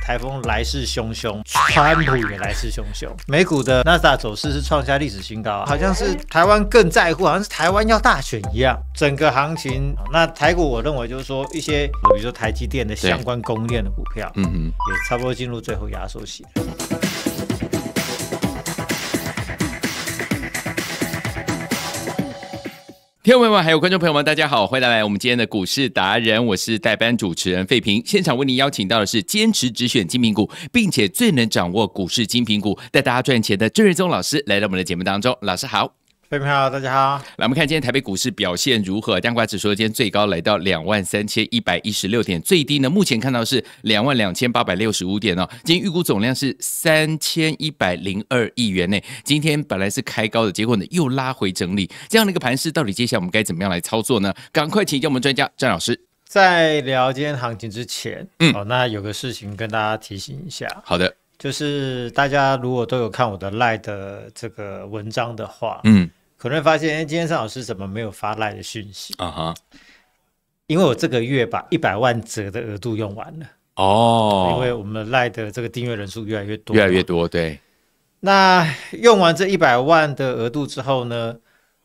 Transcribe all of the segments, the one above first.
台风来势汹汹，川普也来势汹汹。美股的纳萨走势是创下历史新高，好像是台湾更在乎，好像是台湾要大选一样。整个行情，那台股我认为就是说一些，比如说台积电的相关供应链的股票，嗯嗯，也差不多进入最后压缩期。听众朋友们，还有观众朋友们，大家好，欢迎来我们今天的股市达人，我是代班主持人费平。现场为您邀请到的是坚持只选精品股，并且最能掌握股市精品股，带大家赚钱的郑瑞宗老师来到我们的节目当中。老师好。朋友大家好。来，我们看今天台北股市表现如何？加权指数今天最高来到两万三千一百一十六点，最低呢，目前看到是两万两千八百六十五点哦。今天预估总量是三千一百零二亿元呢。今天本来是开高的，结果呢又拉回整理，这样的一个盘势，到底接下来我们该怎么样来操作呢？赶快请教我们专家张老师。在聊今天行情之前，嗯，好，那有个事情跟大家提醒一下。好的，就是大家如果都有看我的赖的这个文章的话，嗯。可能发现，哎，今天上老师怎么没有发赖的讯息啊？哈，因为我这个月把一百万折的额度用完了。哦，因为我们赖的这个订阅人数越来越多，越来越多，对。那用完这一百万的额度之后呢？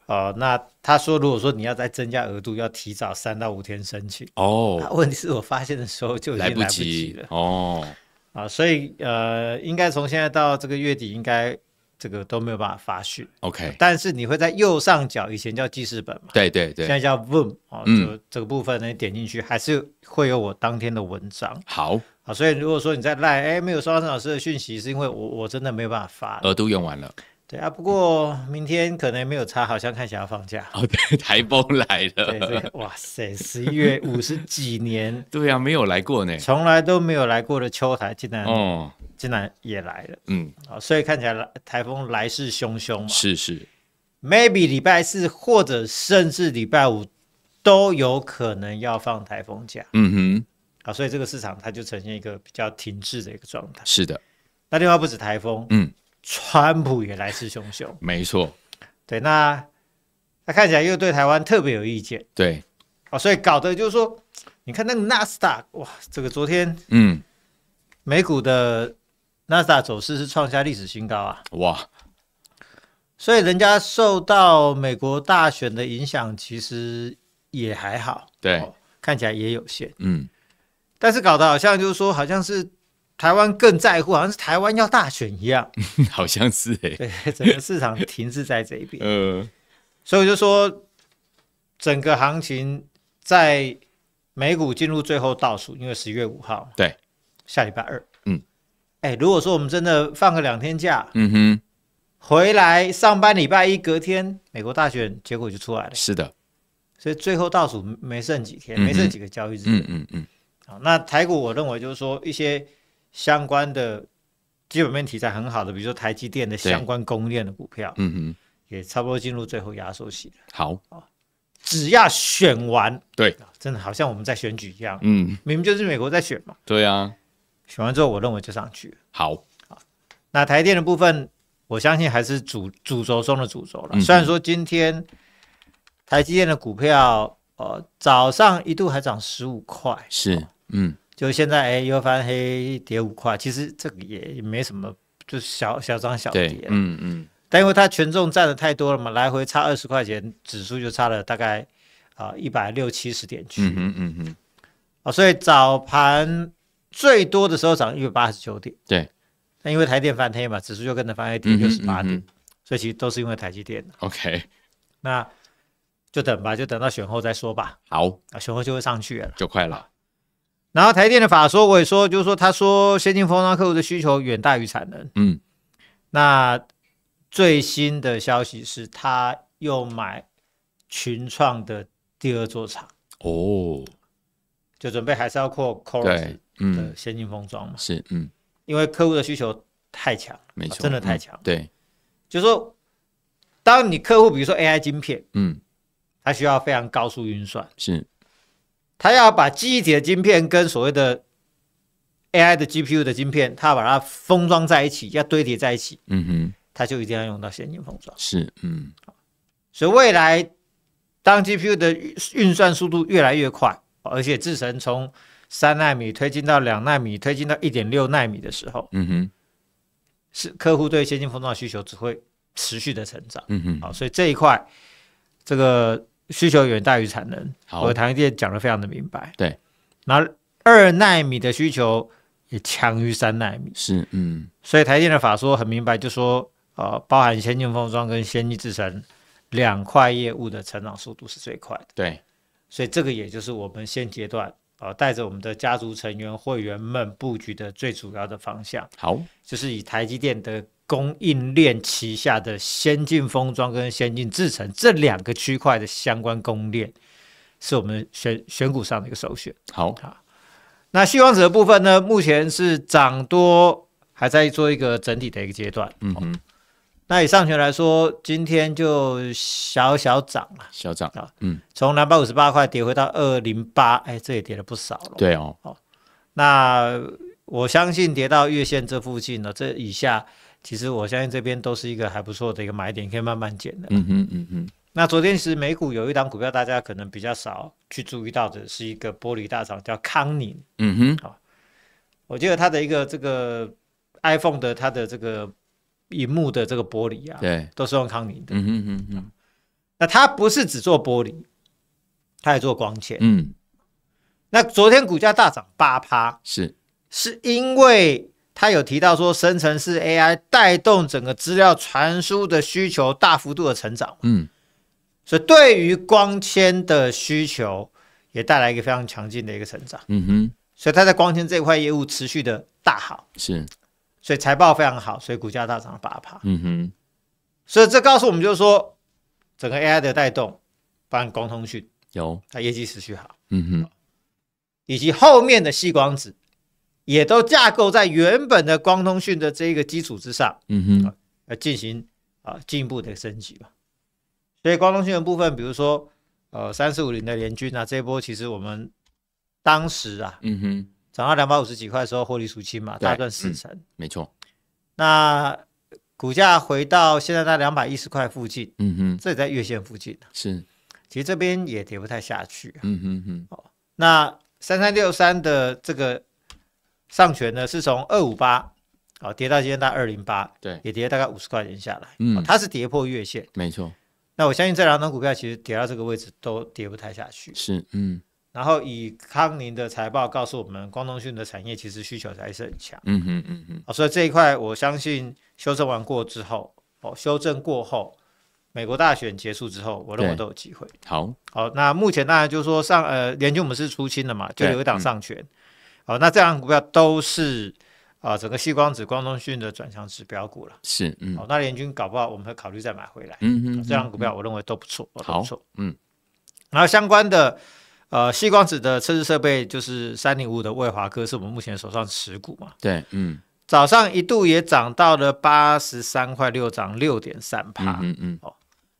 哦，那他说，如果说你要再增加额度，要提早三到五天申请。哦，问题是我发现的时候就来不及了。哦，啊，所以呃，应该从现在到这个月底，应该。这个都没有办法发讯，OK。但是你会在右上角，以前叫记事本嘛？对对对，现在叫 v o o m 哦，就这个部分你点进去，还是会有我当天的文章。好啊，所以如果说你在赖，哎，没有收到郑老师的讯息，是因为我我真的没有办法发，额度用完了。对啊，不过明天可能没有差，好像看起来要放假。哦，对，台风来了。对，哇塞，十一月五十几年，对啊，没有来过呢。从来都没有来过的秋台，竟然哦，竟然也来了。嗯，所以看起来台风来势汹汹嘛。是是，maybe 礼拜四或者甚至礼拜五都有可能要放台风假。嗯哼，啊，所以这个市场它就呈现一个比较停滞的一个状态。是的，那另外不止台风。嗯。川普也来势汹汹，没错，对，那他看起来又对台湾特别有意见，对，啊，所以搞得就是说，你看那个纳斯达哇，这个昨天，嗯，美股的纳斯达走势是创下历史新高啊，哇，所以人家受到美国大选的影响，其实也还好，对，看起来也有限，嗯，但是搞得好像就是说，好像是。台湾更在乎，好像是台湾要大选一样，好像是哎，对，整个市场停滞在这一边，呃，所以我就说整个行情在美股进入最后倒数，因为十一月五号，对，下礼拜二，嗯，哎，如果说我们真的放个两天假，嗯哼，回来上班，礼拜一隔天，美国大选结果就出来了，是的，所以最后倒数没剩几天，没剩几个交易日，嗯嗯嗯，好，那台股我认为就是说一些。相关的基本面题材很好的，比如说台积电的相关供应链的股票，嗯哼，也差不多进入最后压缩期了。好只要选完，对，真的好像我们在选举一样，嗯，明明就是美国在选嘛。对啊，选完之后，我认为就上去好那台电的部分，我相信还是主主轴中的主轴了。虽然说今天台积电的股票，呃，早上一度还涨十五块，是，嗯。就现在，哎，又翻黑跌五块，其实这个也也没什么，就是小小涨小跌，嗯嗯。但因为它权重占的太多了嘛，来回差二十块钱，指数就差了大概啊一百六七十点去。嗯嗯嗯嗯。啊，所以早盘最多的时候涨一百八十九点。对。那因为台电翻黑嘛，指数就跟着翻黑跌六十八点，所以其实都是因为台积电。OK。那就等吧，就等到选后再说吧。好。啊，选后就会上去，就快了。然后台电的法说，我也说，就是说，他说先进封装客户的需求远大于产能。嗯，那最新的消息是，他又买群创的第二座厂。哦，就准备还是要扩 c o r o 的先进封装嘛？是，嗯，因为客户的需求太强，没错，真的太强。对，就是说，当你客户比如说 AI 晶片，嗯，它需要非常高速运算，是。它要把忆体的晶片跟所谓的 AI 的 GPU 的晶片，它把它封装在一起，要堆叠在一起。嗯哼，它就一定要用到先进封装。是，嗯。所以未来当 GPU 的运算速度越来越快，而且制成从三纳米推进到两纳米，推进到一点六纳米的时候，嗯哼，是客户对先进封装的需求只会持续的成长。嗯哼，好，所以这一块这个。需求远大于产能，好，台积电讲的非常的明白。对，然二纳米的需求也强于三纳米，是，嗯，所以台电的法说很明白，就说，呃，包含先进封装跟先进制程两块业务的成长速度是最快的。对，所以这个也就是我们现阶段，呃，带着我们的家族成员会员们布局的最主要的方向。好，就是以台积电的。供应链旗下的先进封装跟先进制程这两个区块的相关供应链，是我们选选股上的一个首选。好好，那希望者的部分呢，目前是涨多，还在做一个整体的一个阶段。嗯那以上权来说，今天就小小涨了，小涨啊，嗯，从两百五十八块跌回到二零八，哎，这也跌了不少了。对哦，好，那我相信跌到月线这附近呢，这以下。其实我相信这边都是一个还不错的一个买点，可以慢慢减的。嗯哼嗯哼。那昨天其实美股有一档股票，大家可能比较少去注意到的，是一个玻璃大厂，叫康宁。嗯哼。好，我记得它的一个这个 iPhone 的它的这个荧幕的这个玻璃啊，对，都是用康宁的。嗯哼嗯哼。那它不是只做玻璃，它也做光纤。嗯。那昨天股价大涨八趴，是是因为？他有提到说，生成式 AI 带动整个资料传输的需求大幅度的成长，嗯，所以对于光纤的需求也带来一个非常强劲的一个成长，嗯哼，所以他在光纤这一块业务持续的大好，是，所以财报非常好，所以股价大涨八趴，嗯哼，所以这告诉我们就是说，整个 AI 的带动，反光通讯有，它业绩持续好，嗯哼，以及后面的细光子。也都架构在原本的光通讯的这个基础之上，嗯哼，呃，进行啊进一步的升级吧。所以光通讯的部分，比如说呃三四五零的联军啊，这一波其实我们当时啊，嗯哼，涨到两百五十几块的时候获利出清嘛，大赚四成，没错。那股价回到现在在两百一十块附近，嗯哼，这也在月线附近是，其实这边也跌不太下去。嗯哼哼。哦，那三三六三的这个。上权呢是从二五八哦跌到今天大概二零八，对，也跌了大概五十块钱下来，嗯，它是跌破月线，没错。那我相信这两档股票其实跌到这个位置都跌不太下去，是，嗯。然后以康宁的财报告诉我们，光通讯的产业其实需求还是很强，嗯嗯嗯嗯。哦，所以这一块我相信修正完过之后，哦，修正过后，美国大选结束之后，我认为都有机会。好，好，那目前当然就是说上，呃，联军我们是出清了嘛，就有一档上权。哦，那这两股票都是啊，整个西光子、光通讯的转向指标股了。是，嗯。哦，那联军搞不好我们会考虑再买回来。嗯嗯。这两股票我认为都不错。都不错。嗯。然后相关的呃吸光子的测试设备就是三零五的卫华科，是我们目前手上持股嘛？对，嗯。早上一度也涨到了八十三块六，涨六点三趴。嗯嗯。哦，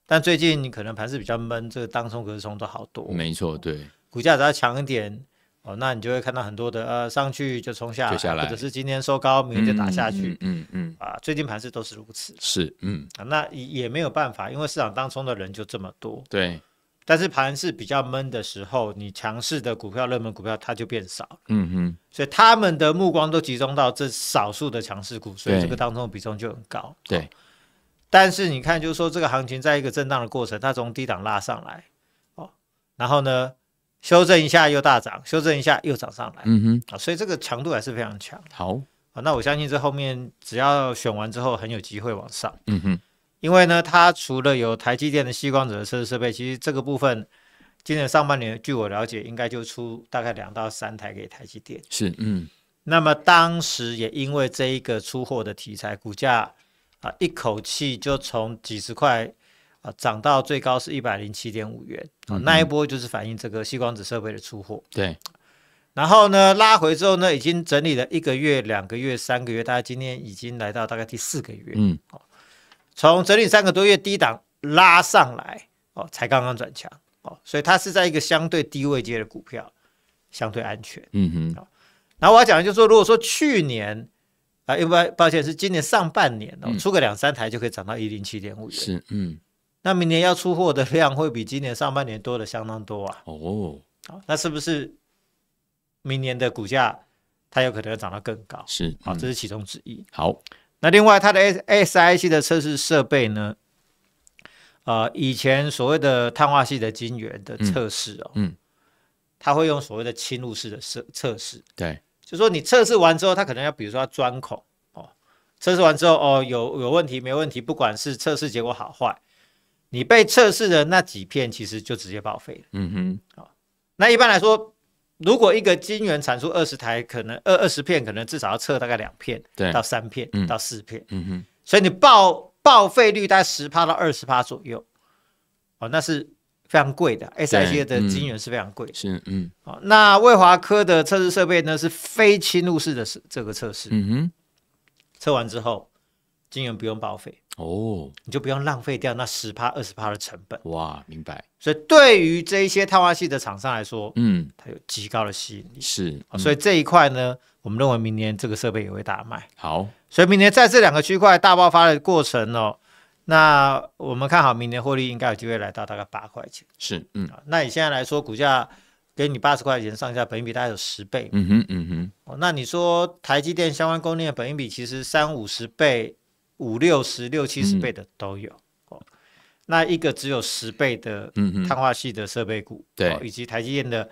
但最近可能盘是比较闷，这个当冲隔日冲都好多。没错，对。股价只要强一点。哦，那你就会看到很多的，呃，上去就冲下，或者是今天收高，明天就打下去。嗯嗯啊，最近盘市都是如此。是，嗯啊，那也没有办法，因为市场当中的人就这么多。对。但是盘市比较闷的时候，你强势的股票、热门股票它就变少。嗯哼。所以他们的目光都集中到这少数的强势股，所以这个当中的比重就很高。对。但是你看，就是说这个行情在一个震荡的过程，它从低档拉上来，哦，然后呢？修正一下又大涨，修正一下又涨上来，嗯哼，啊，所以这个强度还是非常强。好，啊，那我相信这后面只要选完之后，很有机会往上，嗯哼。因为呢，它除了有台积电的吸光者的设试设备，其实这个部分今年上半年据我了解，应该就出大概两到三台给台积电。是，嗯。那么当时也因为这一个出货的题材，股价啊，一口气就从几十块。啊，涨到最高是一百零七点五元，啊，那一波就是反映这个硒光子设备的出货。对，然后呢，拉回之后呢，已经整理了一个月、两个月、三个月，大概今天已经来到大概第四个月，嗯，哦，从整理三个多月低档拉上来，哦，才刚刚转强，哦，所以它是在一个相对低位界的股票，相对安全，嗯哼，然后我要讲的就是说，如果说去年啊，因为抱歉是今年上半年哦，出个两三台就可以涨到一零七点五元，是，嗯。那明年要出货的量会比今年上半年多的相当多啊！哦，好，那是不是明年的股价它有可能要涨到更高？是啊，这是其中之一。好，那另外它的 S S I C 的测试设备呢？呃，以前所谓的碳化系的晶圆的测试哦，嗯，它会用所谓的侵入式的测测试，对，就说你测试完之后，它可能要比如说要钻孔哦，测试完之后哦，有有问题？没问题，不管是测试结果好坏。你被测试的那几片其实就直接报废了。嗯哼，好。那一般来说，如果一个晶圆产出二十台，可能二二十片，可能至少要测大概两片到三片到四片。嗯哼，所以你报报废率在十帕到二十帕左右。哦，那是非常贵的，SiC 的晶圆是非常贵。是，嗯，好。那魏华科的测试设备呢，是非侵入式的这个测试。嗯哼，测完之后晶圆不用报废。哦，你就不用浪费掉那十趴二十趴的成本。哇，明白。所以对于这一些碳化系的厂商来说，嗯，它有极高的吸引力。是，所以这一块呢，我们认为明年这个设备也会大卖。好，所以明年在这两个区块大爆发的过程哦。那我们看好明年获利应该有机会来到大概八块钱。是，嗯那你现在来说，股价给你八十块钱上下，本应比大概有十倍。嗯哼，嗯哼。哦，那你说台积电相关供应链的本应比，其实三五十倍。五六十六七十倍的都有哦，那一个只有十倍的碳化系的设备股，对，以及台积电的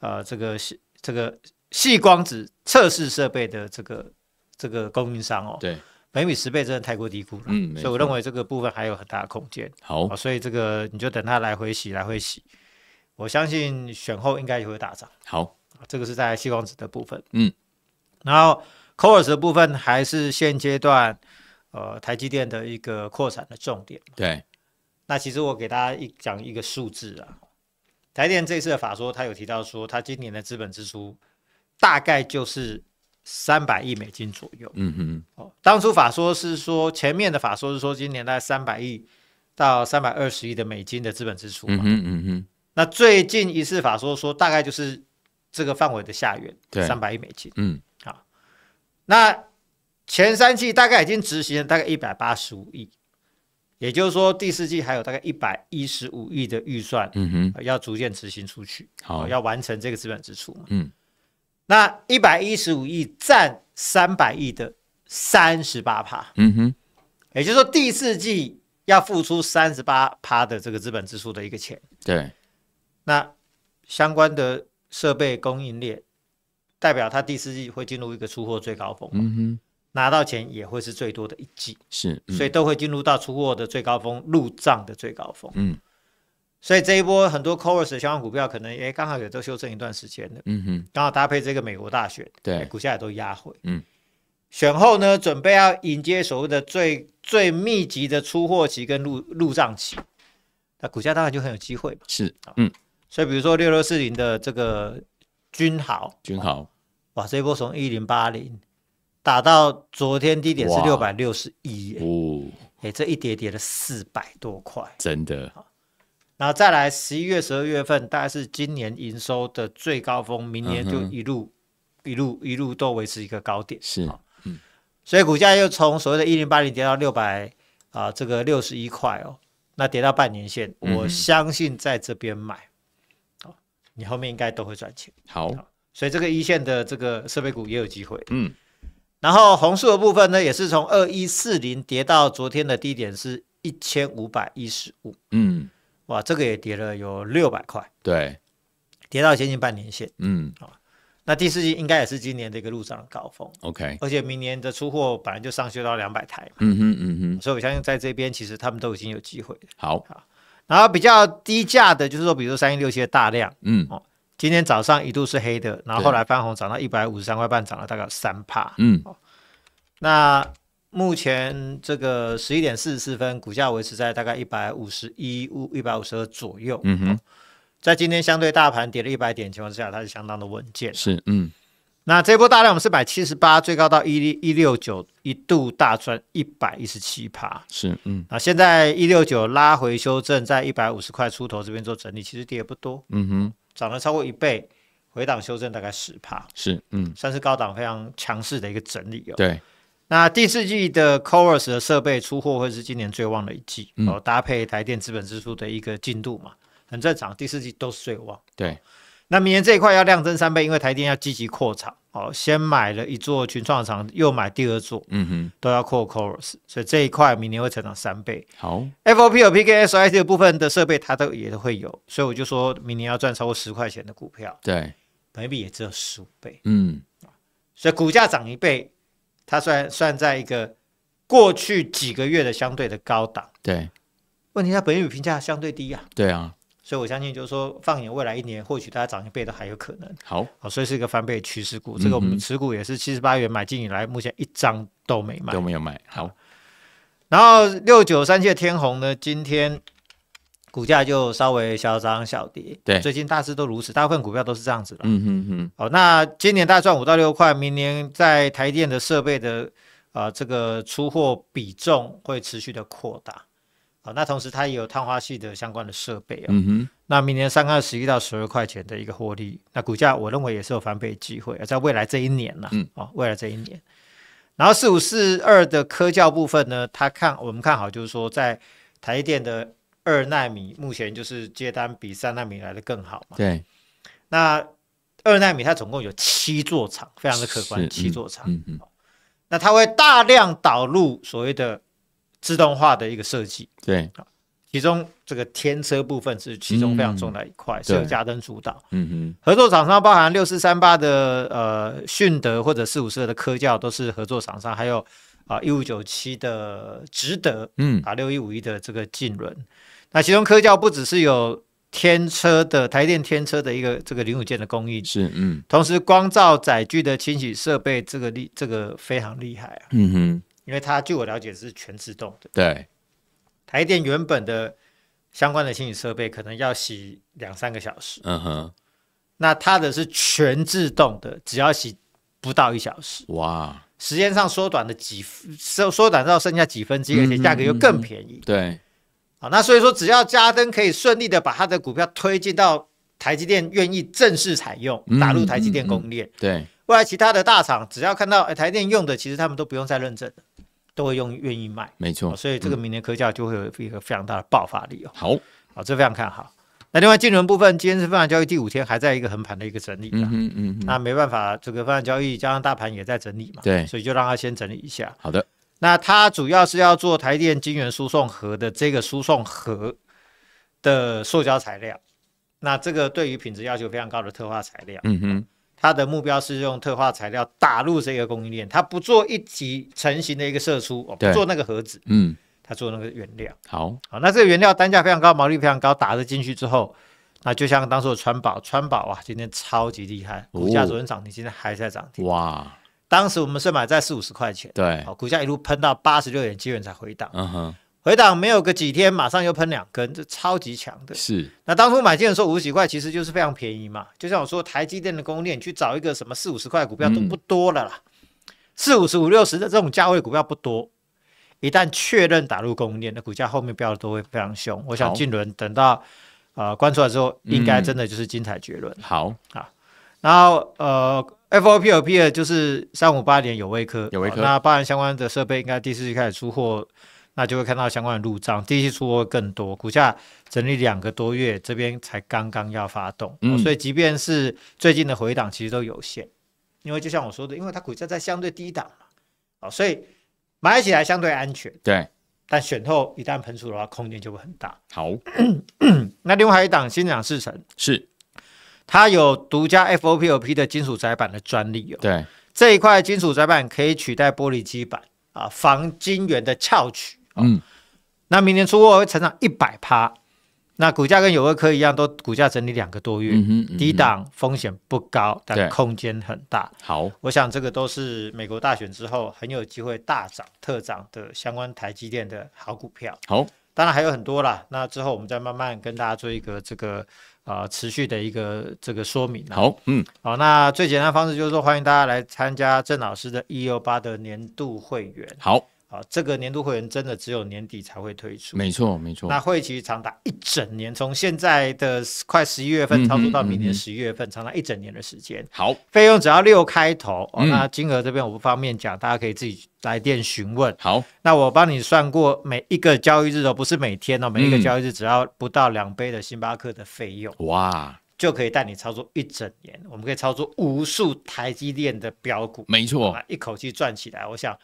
呃这个细这个细光子测试设备的这个这个供应商哦，对，每米十倍真的太过低估了，嗯，所以我认为这个部分还有很大的空间，好，所以这个你就等它来回洗来回洗，我相信选后应该也会大涨，好，这个是在细光子的部分，嗯，然后 c o a r s 的部分还是现阶段。呃，台积电的一个扩产的重点。对，那其实我给大家一讲一个数字啊，台电这次的法说，他有提到说，他今年的资本支出大概就是三百亿美金左右。嗯哼，哦，当初法说是说前面的法说是说今年大概三百亿到三百二十亿的美金的资本支出。嘛。嗯哼嗯哼，那最近一次法说说大概就是这个范围的下缘，三百亿美金。嗯，好，那。前三季大概已经执行了大概一百八十五亿，也就是说第四季还有大概一百一十五亿的预算，嗯哼，要逐渐执行出去，好，要完成这个资本支出嘛，嗯，那一百一十五亿占三百亿的三十八趴，嗯哼，也就是说第四季要付出三十八趴的这个资本支出的一个钱，对，那相关的设备供应链代表，它第四季会进入一个出货最高峰，嗯哼。拿到钱也会是最多的一季，是，所以都会进入到出货的最高峰、入账的最高峰。嗯，所以这一波很多 c o r e r s 相关股票可能哎，刚好也都修正一段时间的。嗯哼，刚好搭配这个美国大选，对，股价也都压回。嗯，选后呢，准备要迎接所谓的最最密集的出货期跟入入账期，那股价当然就很有机会。是嗯，所以比如说六六四零的这个君豪，君豪，哇，这一波从一零八零。打到昨天低点是六百六十一哦，哎，这一跌跌了四百多块，真的。然后再来十一月、十二月份，大概是今年营收的最高峰，明年就一路一路一路都维持一个高点，是嗯。所以股价又从所谓的一零八零跌到六百啊，这个六十一块哦，那跌到半年线，我相信在这边买，你后面应该都会赚钱。好，所以这个一线的这个设备股也有机会，嗯。然后红素的部分呢，也是从二一四零跌到昨天的低点是一千五百一十五。嗯，哇，这个也跌了有六百块。对，跌到接近半年线。嗯好，那第四季应该也是今年的一个上场高峰。OK，而且明年的出货本来就上修到两百台嘛。嗯哼嗯哼，所以我相信在这边其实他们都已经有机会。好好，然后比较低价的，就是说，比如三一六七的大量。嗯哦，今天早上一度是黑的，然后后来翻红，涨到一百五十三块半，涨了大概三帕。嗯，那目前这个十一点四十四分，股价维持在大概一百五十一五一百五十二左右。嗯哼，在今天相对大盘跌了一百点情况之下，它是相当的稳健。是，嗯，那这波大量我们是百七十八，最高到一一六九，一度大赚一百一十七趴。是，嗯，啊，现在一六九拉回修正，在一百五十块出头这边做整理，其实跌不多。嗯哼。涨了超过一倍，回档修正大概十帕，是，嗯，算是高档非常强势的一个整理哦。对，那第四季的 c o r s 的设备出货会是今年最旺的一季哦，搭配台电资本支出的一个进度嘛，很正常，第四季都是最旺。对。那明年这一块要量增三倍，因为台电要积极扩厂，哦，先买了一座群创厂，又买第二座，嗯哼，都要扩 cores，所以这一块明年会成长三倍。好，FOP 和 p k s i c 的部分的设备，它都也都会有，所以我就说明年要赚超过十块钱的股票。对，本比也只有十五倍，嗯，所以股价涨一倍，它算算在一个过去几个月的相对的高档，对，问题它本币评价相对低呀，对啊。所以我相信，就是说，放眼未来一年，或许大家涨一倍都还有可能。好，好，所以是一个翻倍趋势股。这个我们持股也是七十八元买进以来，目前一张都没卖。都没有卖。好。然后六九三七天虹呢，今天股价就稍微小涨小跌。对，最近大致都如此，大部分股票都是这样子的。嗯哼哼。好，那今年大赚五到六块，明年在台电的设备的啊，这个出货比重会持续的扩大。那同时，它也有碳化系的相关的设备啊。嗯哼。那明年三二十一到十二块钱的一个获利，那股价我认为也是有翻倍机会啊。在未来这一年呢，嗯，啊，未来这一年。然后四五四二的科教部分呢，它看我们看好，就是说在台电的二纳米，目前就是接单比三纳米来的更好嘛。对。那二纳米它总共有七座厂，非常的可观，七座厂。嗯嗯。那它会大量导入所谓的。自动化的一个设计，对啊，其中这个天车部分是其中非常重的一块，是由嘉登主导。嗯哼，合作厂商包含六四三八的呃迅德或者四五四的科教都是合作厂商，还有啊一五九七的值得，嗯啊六一五一的这个晋轮。那其中科教不只是有天车的台电天车的一个这个零组件的供应，是嗯，同时光照载具的清洗设备，这个厉这个非常厉害啊。嗯哼。因为它据我了解是全自动的，对台电原本的相关的清洗设备可能要洗两三个小时，嗯哼，那它的是全自动的，只要洗不到一小时，哇，时间上缩短了几，缩缩短到剩下几分之一，而且价格又更便宜，对，好，那所以说只要嘉登可以顺利的把他的股票推进到台积电愿意正式采用，打入台积电供应链，对，未来其他的大厂只要看到台电用的，其实他们都不用再认证的。都会用愿意卖，没错，所以这个明年科教就会有一个非常大的爆发力哦。好，好，这非常看好。那另外金融部分，今天是方向交易第五天，还在一个横盘的一个整理。嗯嗯那没办法，这个方向交易加上大盘也在整理嘛。对，所以就让它先整理一下。好的。那它主要是要做台电金元输送盒的这个输送盒的塑胶材料，那这个对于品质要求非常高的特化材料。嗯哼。它的目标是用特化材料打入这个供应链，它不做一体成型的一个射出，哦，不做那个盒子，嗯，它做那个原料。好，好，那这个原料单价非常高，毛利非常高，打得进去之后，那就像当时的川宝，川宝啊，今天超级厉害，股价昨天涨停，今天还在涨停。哇，当时我们是买在四五十块钱，对，股价一路喷到八十六点七元才回档。嗯哼。回档没有个几天，马上又喷两根，这超级强的。是。那当初买进的时候五十块，其实就是非常便宜嘛。就像我说，台积电的供应链，去找一个什么四五十块股票都不多了啦。四五十、五六十的这种价位股票不多。一旦确认打入供应链，那股价后面飙都会非常凶。我想进轮，等到呃关出来之后，应该真的就是精彩绝伦。好啊。然后呃，FOP O P 的，就是三五八点有微科，有微科。那八安相关的设备，应该第四季开始出货。那就会看到相关的路障，一期出货更多，股价整理两个多月，这边才刚刚要发动，嗯，所以即便是最近的回档其实都有限，因为就像我说的，因为它股价在相对低档嘛，哦，所以买起来相对安全，对，但选后一旦喷出的话，空间就会很大。好，那另外一档新蒋世成是，它有独家 FOPOP 的金属载板的专利哦，对，这一块金属载板可以取代玻璃基板啊，防金元的翘曲。嗯，那明年出货会成长一百趴，那股价跟友沃科一样，都股价整理两个多月，低档风险不高，但空间很大。好，我想这个都是美国大选之后很有机会大涨特涨的相关台积电的好股票。好，当然还有很多啦，那之后我们再慢慢跟大家做一个这个呃持续的一个这个说明。好，嗯，好，那最简单的方式就是欢迎大家来参加郑老师的 E 幺八的年度会员。好。好，这个年度会员真的只有年底才会推出，没错没错。那会期长达一整年，从现在的快十一月份操作到明年十一月份，长达一整年的时间。好，费用只要六开头，那金额这边我不方便讲，大家可以自己来电询问。好，那我帮你算过，每一个交易日哦，不是每天哦，每一个交易日只要不到两杯的星巴克的费用，哇，就可以带你操作一整年，我们可以操作无数台积电的标股，没错，一口气赚起来，我想。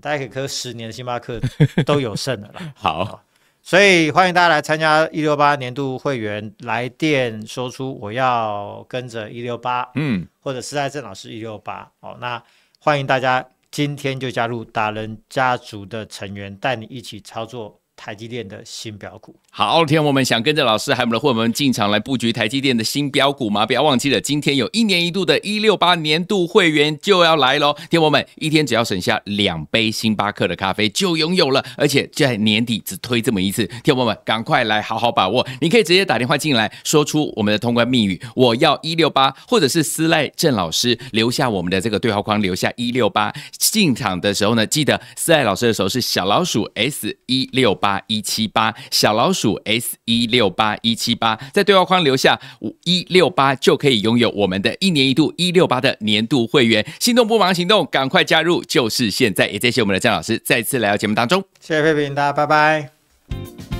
大家可以喝十年的星巴克 都有剩的啦。好，所以欢迎大家来参加一六八年度会员来电，说出我要跟着一六八，嗯，或者是在正老师一六八。哦，那欢迎大家今天就加入达人家族的成员，带你一起操作。台积电的新标股，好天，我们想跟着老师还有我们的会员进场来布局台积电的新标股吗？不要忘记了，今天有一年一度的一六八年度会员就要来喽，天我们一天只要省下两杯星巴克的咖啡就拥有了，而且在年底只推这么一次，天我们赶快来好好把握。你可以直接打电话进来，说出我们的通关密语，我要一六八，或者是私赖郑老师留下我们的这个对话框，留下一六八进场的时候呢，记得私赖老师的时候是小老鼠 S 一六八。八一七八小老鼠 S 一六八一七八在对话框留下五一六八就可以拥有我们的一年一度一六八的年度会员，心动不忙行动，赶快加入，就是现在！也谢谢我们的郑老师再次来到节目当中，谢谢佩平，大家拜拜。